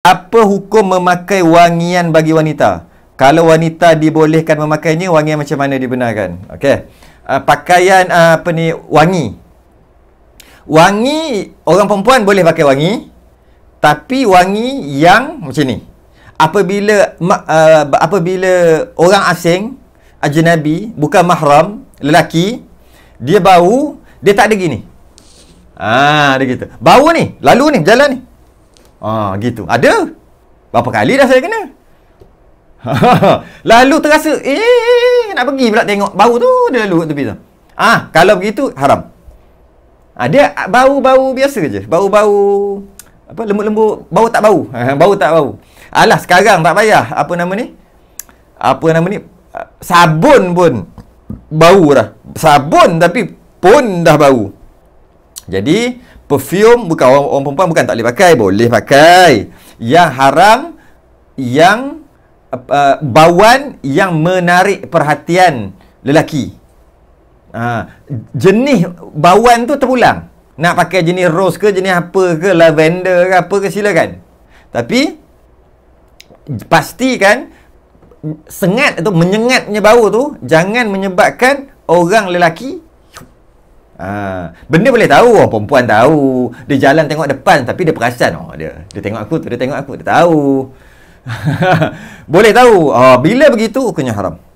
Apa hukum memakai wangian bagi wanita? Kalau wanita dibolehkan memakainya, wangian macam mana dibenarkan? Okey. Uh, pakaian uh, apa ni wangi. Wangi orang perempuan boleh pakai wangi. Tapi wangi yang macam ni. Apabila uh, apabila orang asing ajnabi bukan mahram lelaki dia bau dia tak ada gini. Ah ha, dia kata. Bau ni, lalu ni, jalan ni. Ha, gitu. Ada. Berapa kali dah saya kena. lalu terasa, eh, nak pergi pula tengok bau tu. Dia lalu kat tepi tu. Ha, kalau begitu, haram. Ha, dia bau-bau biasa je. Bau-bau, apa, lembut-lembut. Bau tak bau. bau tak bau. Alah, sekarang tak payah. Apa nama ni? Apa nama ni? Sabun pun bau dah. Sabun tapi pun dah bau. Jadi, perfume bukan orang, orang perempuan bukan tak boleh pakai boleh pakai yang haram yang uh, bauan yang menarik perhatian lelaki ha, jenis bauan tu terulang nak pakai jenis rose ke jenis apa ke lavender ke apa ke silakan tapi pastikan sengat atau menyengatnya bau tu jangan menyebabkan orang lelaki Ha, benda boleh tahu, oh, perempuan tahu. Dia jalan tengok depan tapi dia perasan. Oh, dia, dia tengok aku dia tengok aku, dia tahu. boleh tahu. Oh, bila begitu, hukumnya haram.